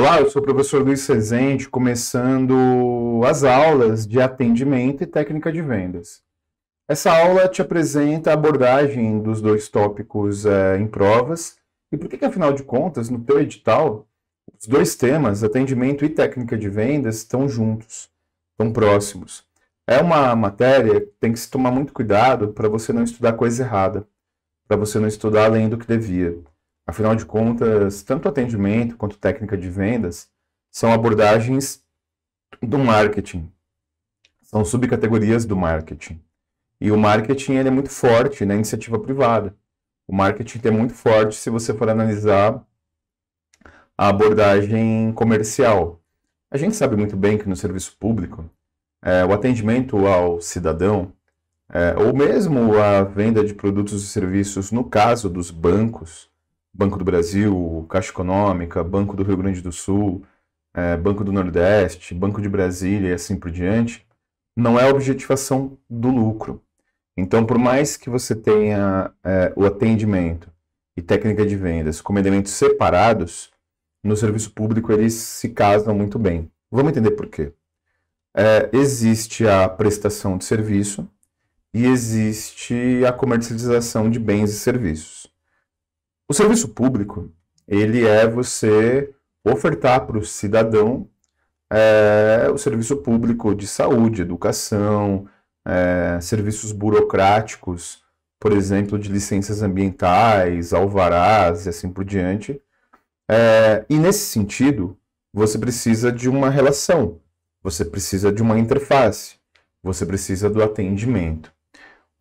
Olá, eu sou o professor Luiz Rezende, começando as aulas de atendimento e técnica de vendas. Essa aula te apresenta a abordagem dos dois tópicos é, em provas e por que, afinal de contas, no teu edital, os dois temas, atendimento e técnica de vendas, estão juntos, estão próximos. É uma matéria que tem que se tomar muito cuidado para você não estudar coisa errada, para você não estudar além do que devia. Afinal de contas, tanto atendimento quanto técnica de vendas são abordagens do marketing, são subcategorias do marketing. E o marketing ele é muito forte na iniciativa privada. O marketing é muito forte se você for analisar a abordagem comercial. A gente sabe muito bem que no serviço público, é, o atendimento ao cidadão, é, ou mesmo a venda de produtos e serviços, no caso dos bancos, Banco do Brasil, Caixa Econômica, Banco do Rio Grande do Sul, é, Banco do Nordeste, Banco de Brasília e assim por diante, não é a objetivação do lucro. Então, por mais que você tenha é, o atendimento e técnica de vendas como elementos separados, no serviço público eles se casam muito bem. Vamos entender por quê. É, existe a prestação de serviço e existe a comercialização de bens e serviços. O serviço público, ele é você ofertar para o cidadão é, o serviço público de saúde, educação, é, serviços burocráticos, por exemplo, de licenças ambientais, alvarás e assim por diante. É, e nesse sentido, você precisa de uma relação, você precisa de uma interface, você precisa do atendimento.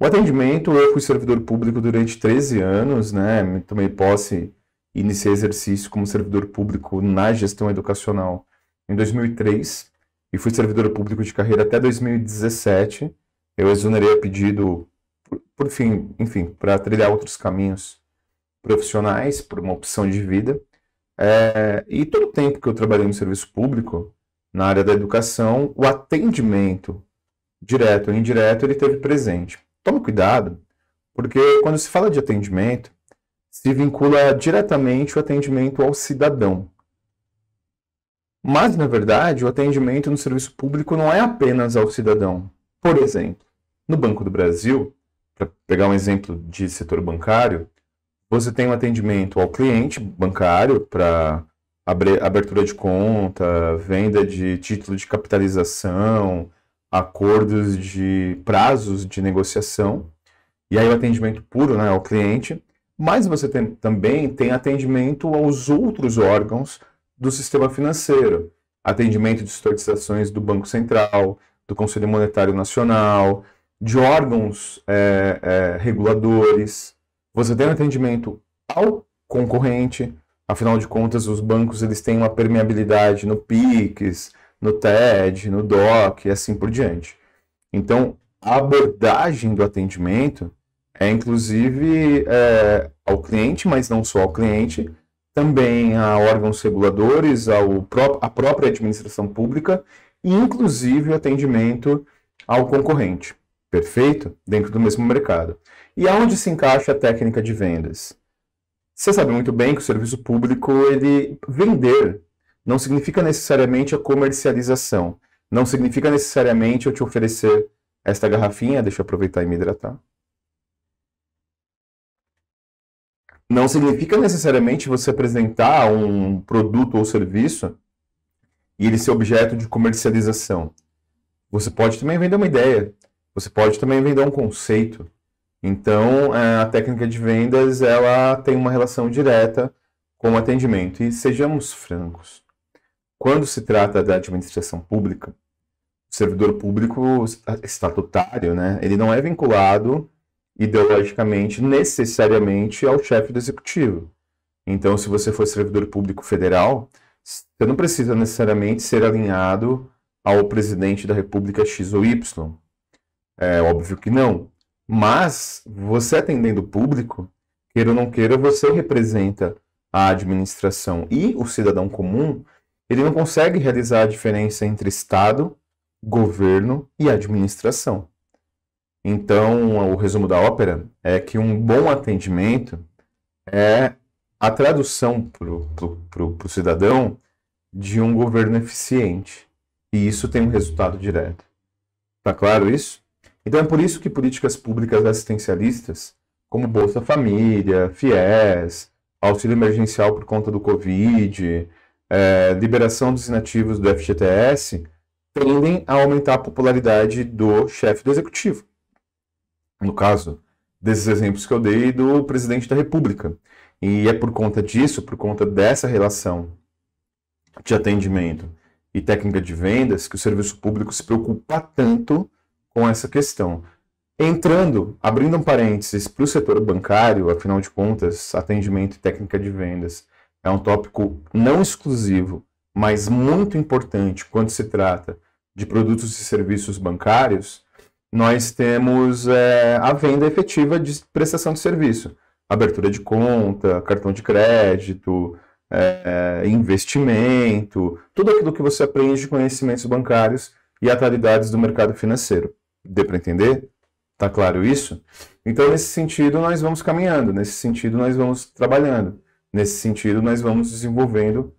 O atendimento, eu fui servidor público durante 13 anos, né? Tomei posse e iniciei exercício como servidor público na gestão educacional em 2003 e fui servidor público de carreira até 2017. Eu exonerei a pedido, por, por fim, enfim, para trilhar outros caminhos profissionais, por uma opção de vida. É, e todo o tempo que eu trabalhei no serviço público, na área da educação, o atendimento, direto ou indireto, ele teve presente. Tome cuidado, porque quando se fala de atendimento, se vincula diretamente o atendimento ao cidadão. Mas, na verdade, o atendimento no serviço público não é apenas ao cidadão. Por exemplo, no Banco do Brasil, para pegar um exemplo de setor bancário, você tem um atendimento ao cliente bancário para abertura de conta, venda de título de capitalização, acordos de prazos de negociação, e aí o atendimento puro né, ao cliente, mas você tem, também tem atendimento aos outros órgãos do sistema financeiro, atendimento de securitizações do Banco Central, do Conselho Monetário Nacional, de órgãos é, é, reguladores. Você tem atendimento ao concorrente, afinal de contas, os bancos eles têm uma permeabilidade no PIX, no TED, no DOC e assim por diante. Então, a abordagem do atendimento é inclusive é, ao cliente, mas não só ao cliente, também a órgãos reguladores, ao pró a própria administração pública e inclusive o atendimento ao concorrente. Perfeito? Dentro do mesmo mercado. E aonde se encaixa a técnica de vendas? Você sabe muito bem que o serviço público, ele vender não significa necessariamente a comercialização. Não significa necessariamente eu te oferecer esta garrafinha, deixa eu aproveitar e me hidratar. Não significa necessariamente você apresentar um produto ou serviço e ele ser objeto de comercialização. Você pode também vender uma ideia, você pode também vender um conceito. Então, é, a técnica de vendas, ela tem uma relação direta com o atendimento. E sejamos francos, quando se trata da administração pública, o servidor público estatutário, né, ele não é vinculado ideologicamente necessariamente ao chefe do executivo. Então, se você for servidor público federal, você não precisa necessariamente ser alinhado ao presidente da República X ou Y. É óbvio que não. Mas você atendendo o público, queira ou não queira, você representa a administração e o cidadão comum ele não consegue realizar a diferença entre Estado, governo e administração. Então, o resumo da ópera é que um bom atendimento é a tradução para o cidadão de um governo eficiente. E isso tem um resultado direto. Está claro isso? Então é por isso que políticas públicas assistencialistas, como Bolsa Família, FIES, auxílio emergencial por conta do Covid, é, liberação dos inativos do FGTS tendem a aumentar a popularidade do chefe do executivo. No caso desses exemplos que eu dei do presidente da República. E é por conta disso, por conta dessa relação de atendimento e técnica de vendas, que o serviço público se preocupa tanto com essa questão. Entrando, abrindo um parênteses para o setor bancário, afinal de contas, atendimento e técnica de vendas é um tópico não exclusivo, mas muito importante quando se trata de produtos e serviços bancários. Nós temos é, a venda efetiva de prestação de serviço, abertura de conta, cartão de crédito, é, é investimento, tudo aquilo que você aprende de conhecimentos bancários e atualidades do mercado financeiro. Deu para entender? Está claro isso? Então, nesse sentido, nós vamos caminhando, nesse sentido, nós vamos trabalhando. Nesse sentido, nós vamos desenvolvendo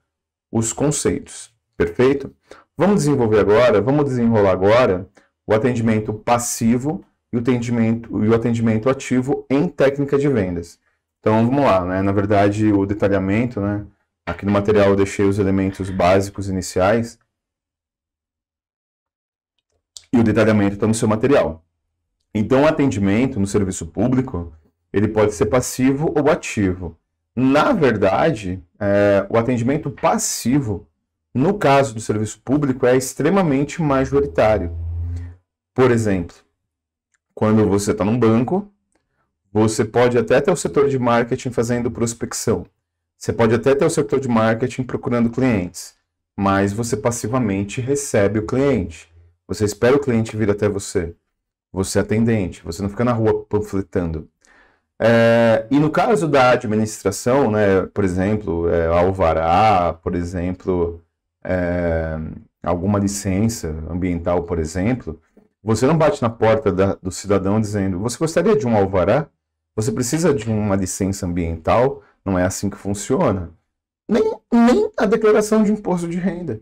os conceitos, perfeito? Vamos desenvolver agora, vamos desenrolar agora o atendimento passivo e o atendimento, e o atendimento ativo em técnica de vendas. Então vamos lá, né? Na verdade, o detalhamento, né? Aqui no material eu deixei os elementos básicos iniciais e o detalhamento está no seu material. Então, o atendimento no serviço público ele pode ser passivo ou ativo. Na verdade, é, o atendimento passivo, no caso do serviço público, é extremamente majoritário. Por exemplo, quando você está num banco, você pode até ter o setor de marketing fazendo prospecção. Você pode até ter o setor de marketing procurando clientes, mas você passivamente recebe o cliente. Você espera o cliente vir até você. Você é atendente, você não fica na rua panfletando. É, e no caso da administração, né, por exemplo, é, alvará, por exemplo, é, alguma licença ambiental, por exemplo, você não bate na porta da, do cidadão dizendo: você gostaria de um alvará? Você precisa de uma licença ambiental? Não é assim que funciona. Nem, nem a declaração de imposto de renda.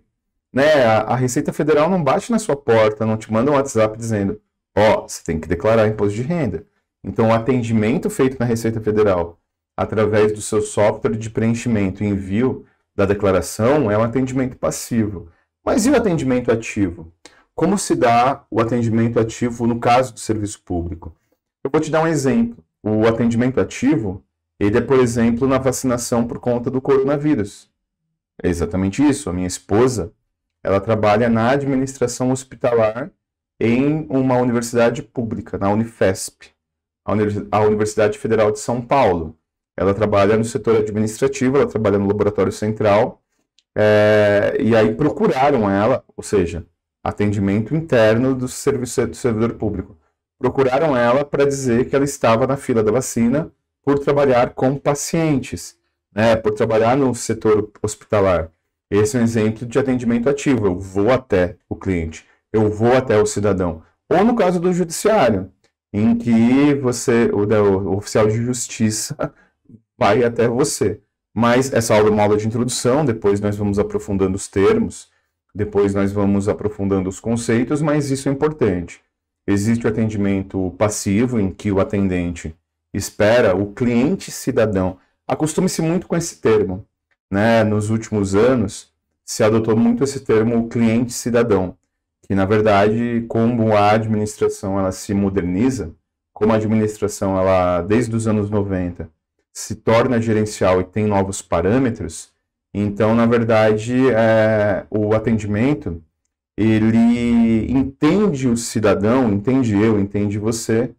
Né? A, a Receita Federal não bate na sua porta, não te manda um WhatsApp dizendo: ó, oh, você tem que declarar imposto de renda. Então, o atendimento feito na Receita Federal através do seu software de preenchimento e envio da declaração é um atendimento passivo. Mas e o atendimento ativo? Como se dá o atendimento ativo no caso do serviço público? Eu vou te dar um exemplo. O atendimento ativo, ele é, por exemplo, na vacinação por conta do coronavírus. É exatamente isso. A minha esposa, ela trabalha na administração hospitalar em uma universidade pública, na Unifesp à Universidade Federal de São Paulo. Ela trabalha no setor administrativo, ela trabalha no laboratório central, é, e aí procuraram ela, ou seja, atendimento interno do, serviço, do servidor público. Procuraram ela para dizer que ela estava na fila da vacina por trabalhar com pacientes, né, por trabalhar no setor hospitalar. Esse é um exemplo de atendimento ativo. Eu vou até o cliente, eu vou até o cidadão. Ou no caso do judiciário, em que você, o, o oficial de justiça vai até você. Mas essa aula é uma aula de introdução, depois nós vamos aprofundando os termos, depois nós vamos aprofundando os conceitos, mas isso é importante. Existe o atendimento passivo, em que o atendente espera o cliente cidadão. Acostume-se muito com esse termo. Né? Nos últimos anos, se adotou muito esse termo cliente cidadão que na verdade como a administração ela se moderniza, como a administração ela desde os anos 90 se torna gerencial e tem novos parâmetros, então na verdade é, o atendimento ele entende o cidadão, entende eu, entende você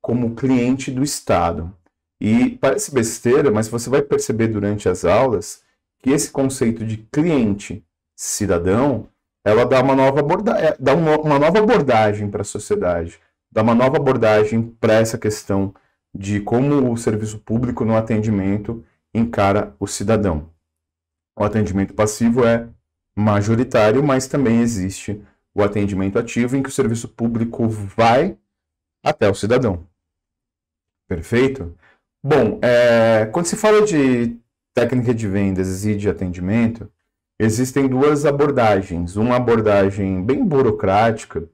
como cliente do Estado. E parece besteira, mas você vai perceber durante as aulas que esse conceito de cliente cidadão ela dá uma nova, aborda é, dá uma nova abordagem para a sociedade, dá uma nova abordagem para essa questão de como o serviço público no atendimento encara o cidadão. O atendimento passivo é majoritário, mas também existe o atendimento ativo em que o serviço público vai até o cidadão. Perfeito? Bom, é, quando se fala de técnica de vendas e de atendimento, existem duas abordagens. Uma abordagem bem burocrática,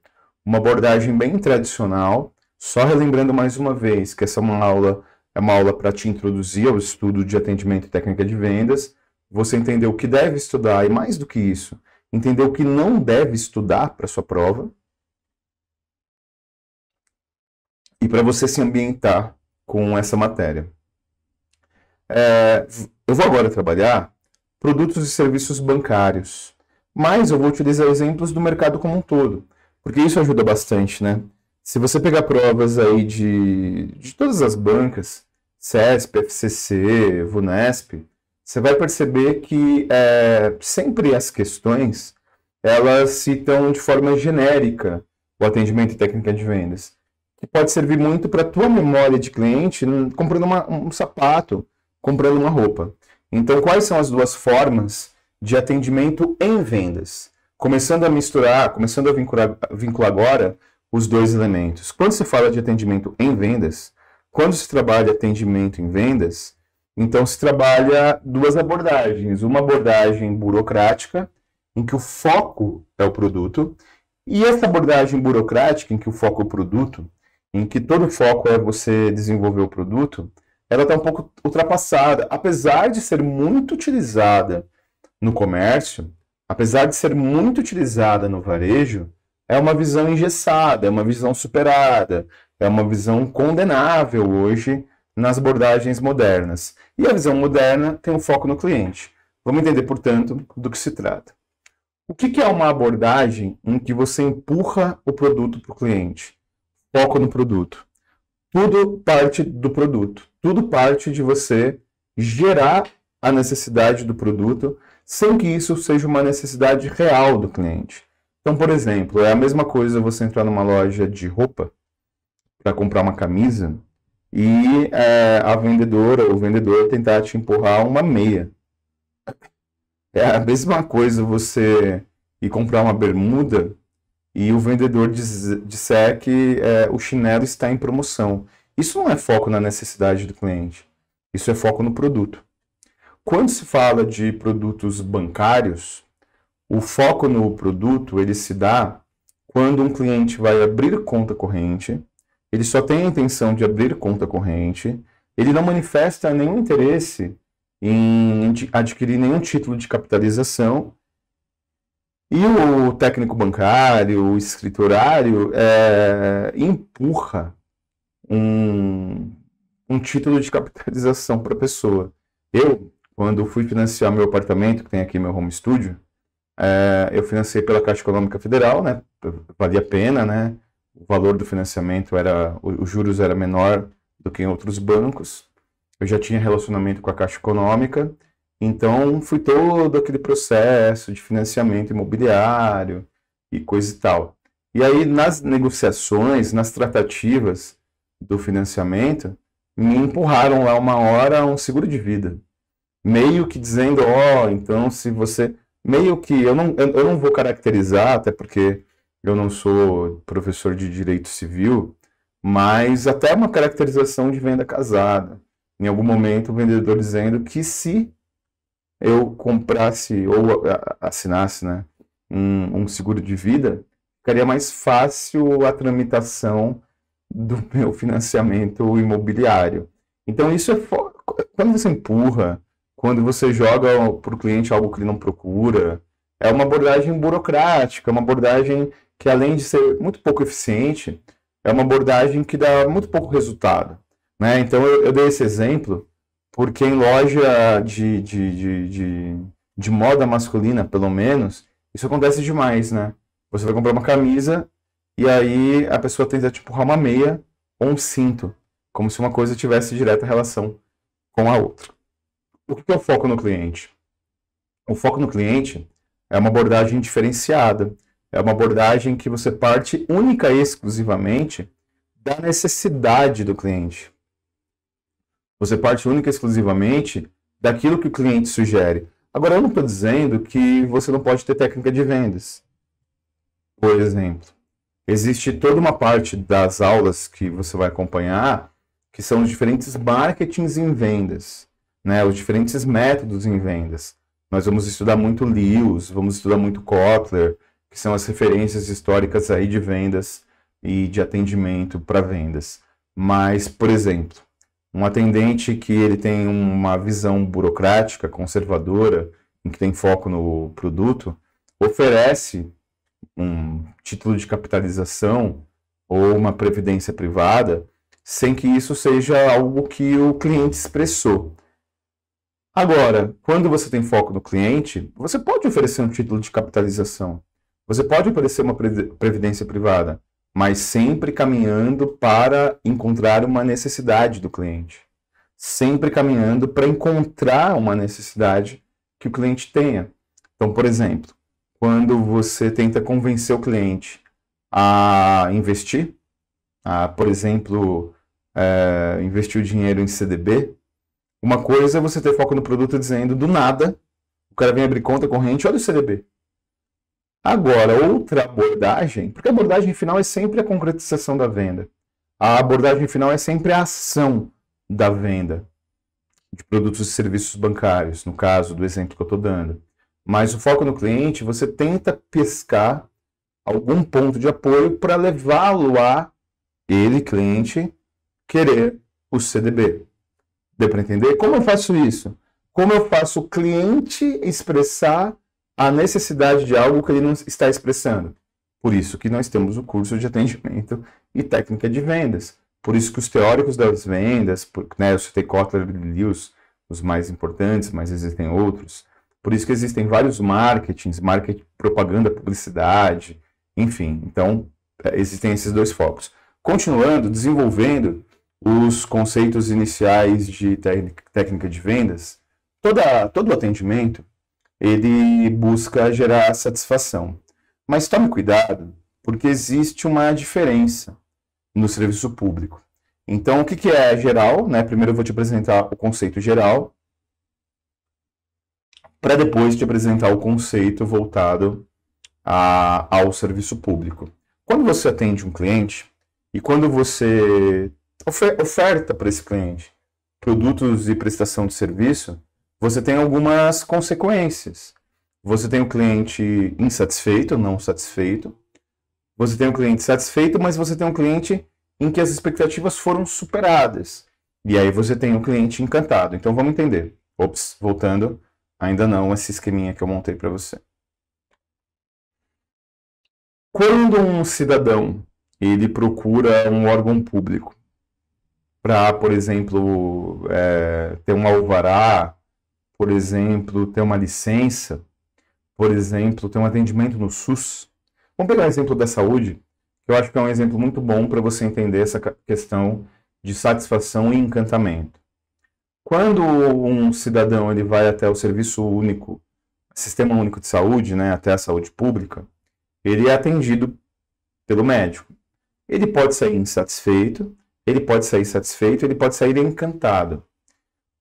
uma abordagem bem tradicional. Só relembrando mais uma vez que essa é uma aula é uma aula para te introduzir ao estudo de atendimento e técnica de vendas, você entender o que deve estudar e mais do que isso, entender o que não deve estudar para sua prova. E para você se ambientar com essa matéria. É, eu vou agora trabalhar produtos e serviços bancários. Mas eu vou utilizar exemplos do mercado como um todo, porque isso ajuda bastante, né? Se você pegar provas aí de, de todas as bancas, CESP, FCC, VUNESP, você vai perceber que é, sempre as questões elas citam de forma genérica o atendimento e técnica de vendas, que pode servir muito para a tua memória de cliente hum, comprando uma, um sapato, comprando uma roupa. Então, quais são as duas formas de atendimento em vendas? Começando a misturar, começando a vincular, vincular agora os dois elementos. Quando se fala de atendimento em vendas, quando se trabalha atendimento em vendas, então se trabalha duas abordagens. Uma abordagem burocrática, em que o foco é o produto, e essa abordagem burocrática, em que o foco é o produto, em que todo o foco é você desenvolver o produto, ela está um pouco ultrapassada. Apesar de ser muito utilizada no comércio, apesar de ser muito utilizada no varejo, é uma visão engessada, é uma visão superada, é uma visão condenável hoje nas abordagens modernas. E a visão moderna tem um foco no cliente. Vamos entender, portanto, do que se trata. O que é uma abordagem em que você empurra o produto para o cliente? Foco no produto. Tudo parte do produto, tudo parte de você gerar a necessidade do produto sem que isso seja uma necessidade real do cliente. Então, por exemplo, é a mesma coisa você entrar numa loja de roupa para comprar uma camisa e é, a vendedora ou o vendedor tentar te empurrar uma meia. É a mesma coisa você ir comprar uma bermuda e o vendedor diz, disser que é, o chinelo está em promoção. Isso não é foco na necessidade do cliente, isso é foco no produto. Quando se fala de produtos bancários, o foco no produto ele se dá quando um cliente vai abrir conta corrente, ele só tem a intenção de abrir conta corrente, ele não manifesta nenhum interesse em adquirir nenhum título de capitalização e o técnico bancário, o escriturário, é, empurra um, um título de capitalização para a pessoa. Eu, quando fui financiar meu apartamento, que tem aqui meu home studio, é, eu financei pela Caixa Econômica Federal, né? Valia a pena, né? O valor do financiamento era, os juros era menor do que em outros bancos. Eu já tinha relacionamento com a Caixa Econômica então, foi todo aquele processo de financiamento imobiliário e coisa e tal. E aí, nas negociações, nas tratativas do financiamento, me empurraram lá uma hora um seguro de vida. Meio que dizendo, ó, oh, então se você. Meio que eu não, eu não vou caracterizar, até porque eu não sou professor de direito civil, mas até uma caracterização de venda casada. Em algum momento, o vendedor dizendo que se eu comprasse ou assinasse né, um, um seguro de vida, ficaria mais fácil a tramitação do meu financiamento imobiliário. Então, isso é. Fo... Quando você empurra, quando você joga para o cliente algo que ele não procura, é uma abordagem burocrática, uma abordagem que, além de ser muito pouco eficiente, é uma abordagem que dá muito pouco resultado. Né? Então, eu, eu dei esse exemplo porque em loja de, de, de, de, de moda masculina, pelo menos, isso acontece demais, né? Você vai comprar uma camisa e aí a pessoa tenta te tipo, empurrar uma meia ou um cinto, como se uma coisa tivesse direta relação com a outra. O que é o foco no cliente? O foco no cliente é uma abordagem diferenciada, é uma abordagem que você parte única e exclusivamente da necessidade do cliente. Você parte única e exclusivamente daquilo que o cliente sugere. Agora, eu não estou dizendo que você não pode ter técnica de vendas. Por exemplo, existe toda uma parte das aulas que você vai acompanhar que são os diferentes marketings em vendas, né? os diferentes métodos em vendas. Nós vamos estudar muito Lewis, vamos estudar muito Kotler, que são as referências históricas aí de vendas e de atendimento para vendas. Mas, por exemplo, um atendente que ele tem uma visão burocrática, conservadora, em que tem foco no produto, oferece um título de capitalização ou uma previdência privada sem que isso seja algo que o cliente expressou. Agora, quando você tem foco no cliente, você pode oferecer um título de capitalização, você pode oferecer uma previdência privada, mas sempre caminhando para encontrar uma necessidade do cliente. Sempre caminhando para encontrar uma necessidade que o cliente tenha. Então, por exemplo, quando você tenta convencer o cliente a investir, a, por exemplo, é, investir o dinheiro em CDB, uma coisa é você ter foco no produto dizendo do nada, o cara vem abrir conta corrente, olha o CDB. Agora, outra abordagem, porque a abordagem final é sempre a concretização da venda. A abordagem final é sempre a ação da venda de produtos e serviços bancários, no caso do exemplo que eu estou dando. Mas o foco no cliente, você tenta pescar algum ponto de apoio para levá-lo a ele, cliente, querer o CDB. Deu para entender? Como eu faço isso? Como eu faço o cliente expressar a necessidade de algo que ele não está expressando. Por isso que nós temos o curso de atendimento e técnica de vendas. Por isso que os teóricos das vendas, por, né, eu citei Kotler e Lewis, os mais importantes, mas existem outros. Por isso que existem vários marketings, marketing, propaganda, publicidade, enfim. Então, é, existem esses dois focos. Continuando, desenvolvendo os conceitos iniciais de técnica de vendas, toda, todo o atendimento ele busca gerar satisfação. Mas tome cuidado, porque existe uma diferença no serviço público. Então, o que, que é geral? Né? Primeiro eu vou te apresentar o conceito geral, para depois te apresentar o conceito voltado a, ao serviço público. Quando você atende um cliente e quando você oferta para esse cliente produtos e prestação de serviço, você tem algumas consequências. Você tem o um cliente insatisfeito, não satisfeito. Você tem um cliente satisfeito, mas você tem um cliente em que as expectativas foram superadas. E aí você tem um cliente encantado. Então vamos entender. Ops, voltando, ainda não esse esqueminha que eu montei para você. Quando um cidadão ele procura um órgão público para, por exemplo, é, ter um alvará por exemplo, ter uma licença, por exemplo, ter um atendimento no SUS. Vamos pegar o exemplo da saúde, que eu acho que é um exemplo muito bom para você entender essa questão de satisfação e encantamento. Quando um cidadão ele vai até o serviço único, sistema único de saúde, né, até a saúde pública, ele é atendido pelo médico. Ele pode sair insatisfeito, ele pode sair satisfeito, ele pode sair encantado.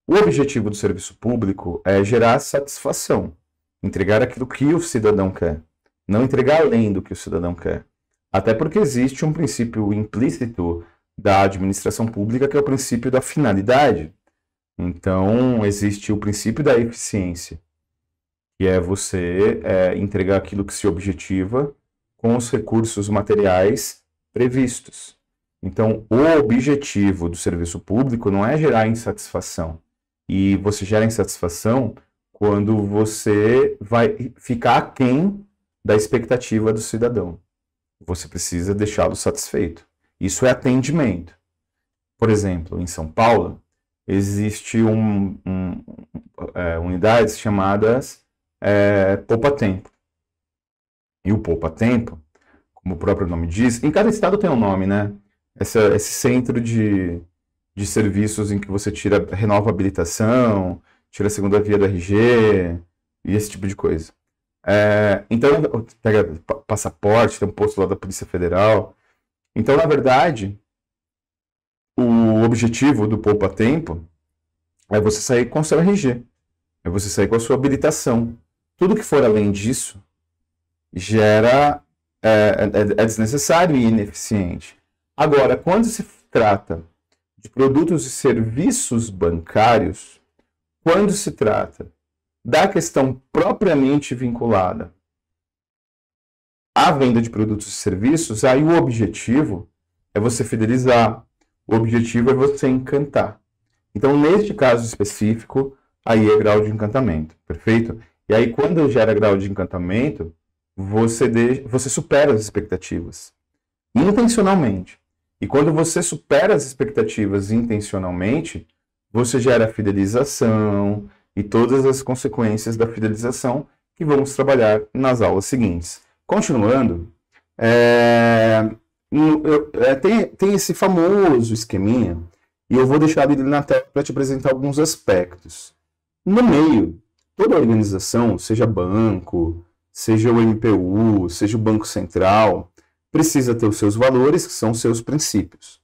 O objetivo do serviço público é gerar satisfação, entregar aquilo que o cidadão quer, não entregar além do que o cidadão quer. Até porque existe um princípio implícito da administração pública, que é o princípio da finalidade. Então, existe o princípio da eficiência, que é você é, entregar aquilo que se objetiva com os recursos materiais previstos. Então, o objetivo do serviço público não é gerar insatisfação, e você gera insatisfação quando você vai ficar aquém da expectativa do cidadão. Você precisa deixá-lo satisfeito. Isso é atendimento. Por exemplo, em São Paulo, existe um, um, é, unidades chamadas é, poupa-tempo. E o poupa-tempo, como o próprio nome diz, em cada estado tem um nome, né? Essa, esse centro de, de serviços em que você tira, renova a habilitação, tira a segunda via da RG e esse tipo de coisa. É, então, pega passaporte, tem um posto lá da Polícia Federal. Então, na verdade, o objetivo do Poupa Tempo é você sair com o seu RG, é você sair com a sua habilitação. Tudo que for além disso gera. é, é, é desnecessário e ineficiente. Agora, quando se trata de produtos e serviços bancários quando se trata da questão propriamente vinculada à venda de produtos e serviços, aí o objetivo é você fidelizar, o objetivo é você encantar. Então, neste caso específico, aí é grau de encantamento, perfeito? E aí, quando gera grau de encantamento, você, deixa, você supera as expectativas, intencionalmente. E quando você supera as expectativas intencionalmente, você gera fidelização e todas as consequências da fidelização que vamos trabalhar nas aulas seguintes. Continuando, é, é, tem, tem esse famoso esqueminha e eu vou deixar ele na tela para te apresentar alguns aspectos. No meio, toda organização, seja banco, seja o MPU, seja o Banco Central, precisa ter os seus valores, que são os seus princípios.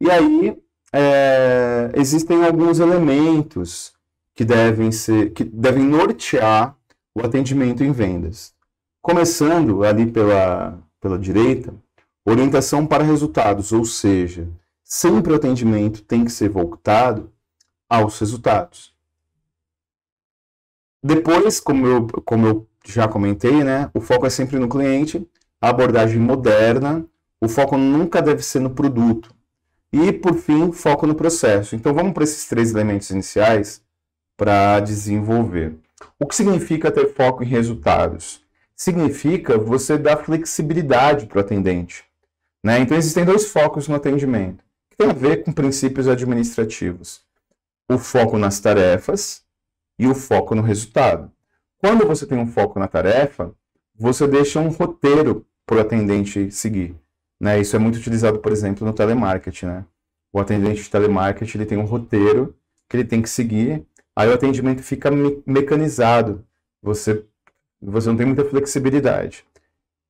E aí é, existem alguns elementos que devem ser, que devem nortear o atendimento em vendas. Começando ali pela, pela direita, orientação para resultados, ou seja, sempre o atendimento tem que ser voltado aos resultados. Depois, como eu, como eu já comentei, né, o foco é sempre no cliente, a abordagem moderna, o foco nunca deve ser no produto. E, por fim, foco no processo. Então, vamos para esses três elementos iniciais para desenvolver. O que significa ter foco em resultados? Significa você dar flexibilidade para o atendente. Né? Então, existem dois focos no atendimento, que tem a ver com princípios administrativos: o foco nas tarefas e o foco no resultado. Quando você tem um foco na tarefa, você deixa um roteiro para o atendente seguir. Né? Isso é muito utilizado, por exemplo, no telemarketing. Né? O atendente de telemarketing ele tem um roteiro que ele tem que seguir, aí o atendimento fica me mecanizado. Você, você não tem muita flexibilidade.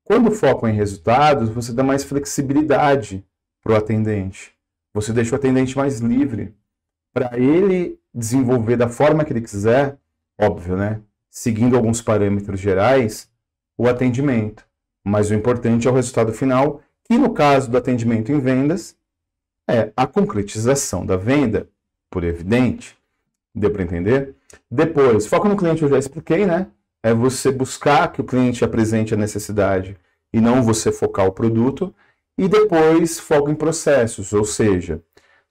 Quando focam é em resultados, você dá mais flexibilidade para o atendente. Você deixa o atendente mais livre para ele desenvolver da forma que ele quiser, óbvio, né? Seguindo alguns parâmetros gerais, o atendimento. Mas o importante é o resultado final, que no caso do atendimento em vendas, é a concretização da venda, por evidente. Deu para entender? Depois, foco no cliente, eu já expliquei, né? É você buscar que o cliente apresente a necessidade e não você focar o produto. E depois, foco em processos, ou seja,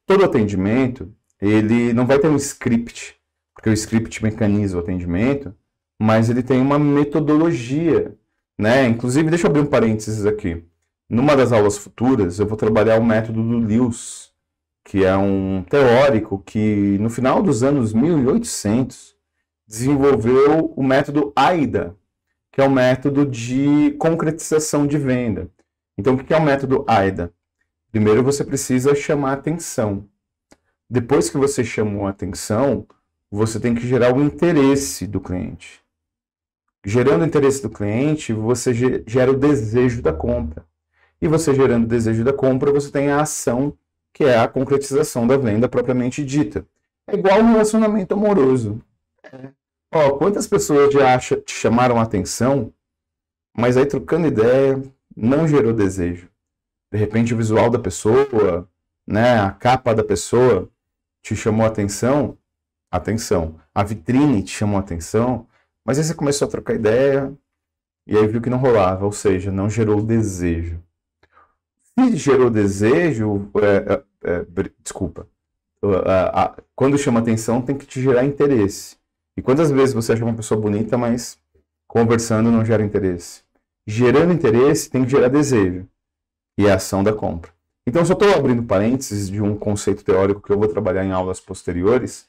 todo atendimento, ele não vai ter um script, porque o script mecaniza o atendimento, mas ele tem uma metodologia né? Inclusive, deixa eu abrir um parênteses aqui. Numa das aulas futuras, eu vou trabalhar o método do Lewis, que é um teórico que, no final dos anos 1800, desenvolveu o método AIDA, que é o um método de concretização de venda. Então, o que é o método AIDA? Primeiro, você precisa chamar atenção. Depois que você chamou atenção, você tem que gerar o interesse do cliente. Gerando o interesse do cliente, você gera o desejo da compra. E você gerando o desejo da compra, você tem a ação, que é a concretização da venda propriamente dita. É igual um relacionamento amoroso. É. Ó, quantas pessoas já acha, te chamaram a atenção, mas aí trocando ideia, não gerou desejo. De repente o visual da pessoa, né, a capa da pessoa te chamou a atenção, atenção. A vitrine te chamou a atenção, mas aí você começou a trocar ideia e aí viu que não rolava, ou seja, não gerou desejo. Se gerou desejo, é, é, é desculpa, quando chama atenção tem que te gerar interesse. E quantas vezes você acha uma pessoa bonita, mas conversando não gera interesse? Gerando interesse tem que gerar desejo e é a ação da compra. Então, só estou abrindo parênteses de um conceito teórico que eu vou trabalhar em aulas posteriores,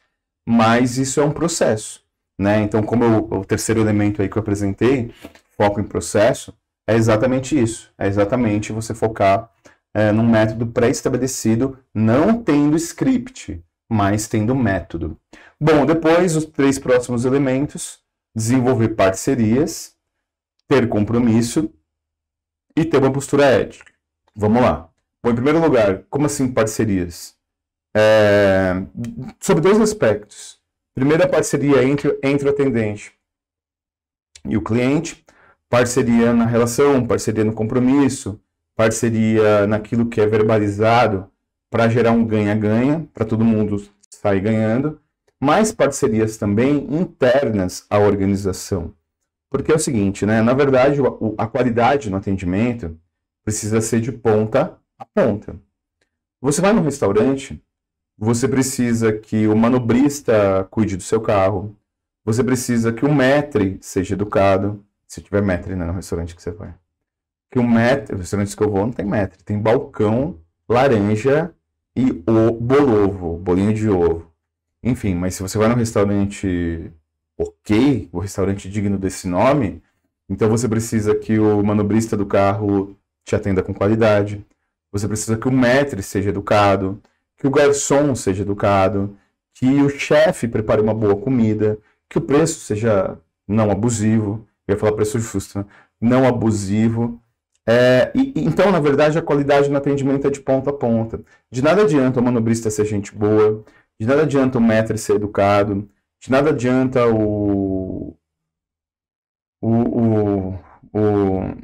mas isso é um processo. Né? Então, como eu, o terceiro elemento aí que eu apresentei, foco em processo, é exatamente isso. É exatamente você focar é, num método pré-estabelecido, não tendo script, mas tendo método. Bom, depois, os três próximos elementos, desenvolver parcerias, ter compromisso e ter uma postura ética. Vamos lá. Bom, em primeiro lugar, como assim parcerias? É, sobre dois aspectos. Primeira parceria entre, entre o atendente e o cliente, parceria na relação, parceria no compromisso, parceria naquilo que é verbalizado para gerar um ganha-ganha, para todo mundo sair ganhando, Mais parcerias também internas à organização. Porque é o seguinte, né? Na verdade, a qualidade no atendimento precisa ser de ponta a ponta. Você vai num restaurante, você precisa que o manobrista cuide do seu carro, você precisa que o metre seja educado, se tiver metre né, no restaurante que você vai. Que o metre, os restaurantes que eu vou não tem metre, tem balcão, laranja e o bolovo, bolinho de ovo. Enfim, mas se você vai num restaurante ok, o um restaurante digno desse nome, então você precisa que o manobrista do carro te atenda com qualidade, você precisa que o metre seja educado, que o garçom seja educado, que o chefe prepare uma boa comida, que o preço seja não abusivo, eu ia falar preço justo, né? não abusivo. É, e, então, na verdade, a qualidade no atendimento é de ponta a ponta. De nada adianta o manobrista ser gente boa, de nada adianta o mestre ser educado, de nada adianta o, o, o, o,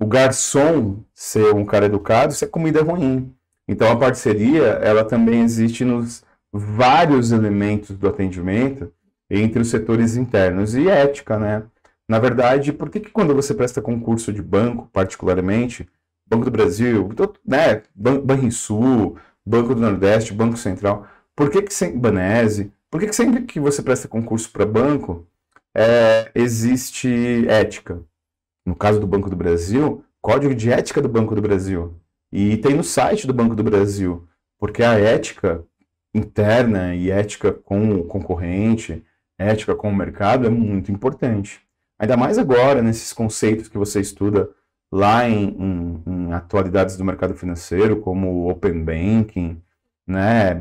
o garçom ser um cara educado se a comida é ruim. Então a parceria, ela também existe nos vários elementos do atendimento entre os setores internos e ética, né? Na verdade, por que, que quando você presta concurso de banco, particularmente, Banco do Brasil, né, Ban Banrisul, Banco do Nordeste, Banco Central, por que que sem Banese, por que, que sempre que você presta concurso para banco, é, existe ética? No caso do Banco do Brasil, Código de Ética do Banco do Brasil. E tem no site do Banco do Brasil, porque a ética interna e ética com o concorrente, ética com o mercado é muito importante. Ainda mais agora, nesses conceitos que você estuda lá em, em, em atualidades do mercado financeiro, como Open Banking, né,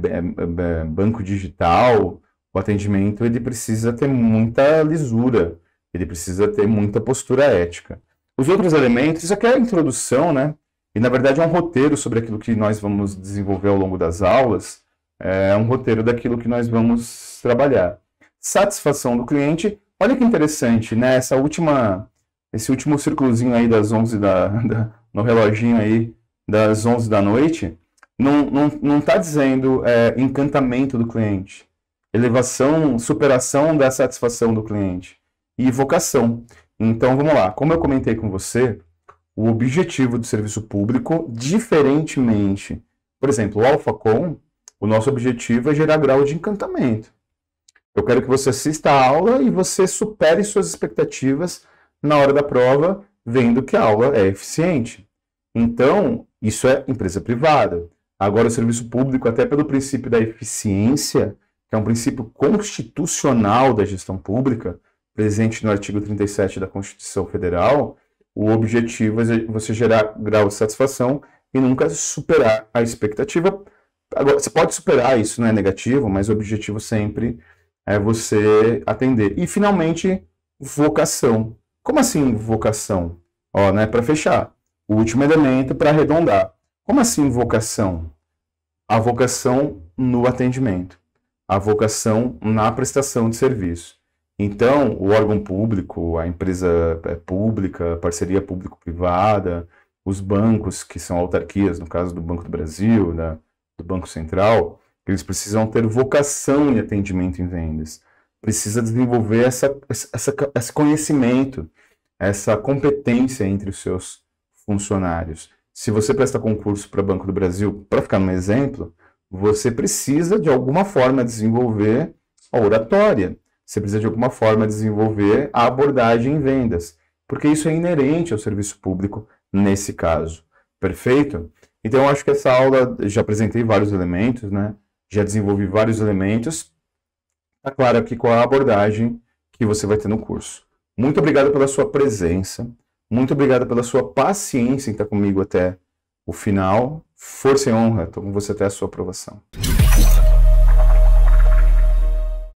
banco digital, o atendimento ele precisa ter muita lisura, ele precisa ter muita postura ética. Os outros elementos, isso aqui é a introdução, né? E na verdade é um roteiro sobre aquilo que nós vamos desenvolver ao longo das aulas, é um roteiro daquilo que nós vamos trabalhar. Satisfação do cliente, olha que interessante, né? Essa última, esse último círculozinho aí das 11 da, da, no reloginho aí das 11 da noite, não não, não tá dizendo é, encantamento do cliente, elevação, superação da satisfação do cliente e vocação. Então vamos lá, como eu comentei com você, o objetivo do serviço público diferentemente. Por exemplo, o Com, o nosso objetivo é gerar grau de encantamento. Eu quero que você assista a aula e você supere suas expectativas na hora da prova, vendo que a aula é eficiente. Então, isso é empresa privada. Agora, o serviço público, até pelo princípio da eficiência, que é um princípio constitucional da gestão pública, presente no artigo 37 da Constituição Federal, o objetivo é você gerar grau de satisfação e nunca superar a expectativa. Agora, você pode superar, isso não é negativo, mas o objetivo sempre é você atender. E, finalmente, vocação. Como assim vocação? Ó, né, para fechar, o último elemento para arredondar. Como assim vocação? A vocação no atendimento, a vocação na prestação de serviço. Então, o órgão público, a empresa é, pública, parceria público-privada, os bancos, que são autarquias, no caso do Banco do Brasil, do Banco Central, eles precisam ter vocação em atendimento em vendas. Precisa desenvolver essa, essa, esse conhecimento, essa competência entre os seus funcionários. Se você presta concurso para Banco do Brasil, para ficar no exemplo, você precisa de alguma forma desenvolver a oratória. Você precisa de alguma forma desenvolver a abordagem em vendas, porque isso é inerente ao serviço público nesse caso. Perfeito? Então, acho que essa aula já apresentei vários elementos, né? Já desenvolvi vários elementos. Está claro aqui qual é a abordagem que você vai ter no curso. Muito obrigado pela sua presença. Muito obrigado pela sua paciência em estar comigo até o final. Força e honra. Estou com você até a sua aprovação.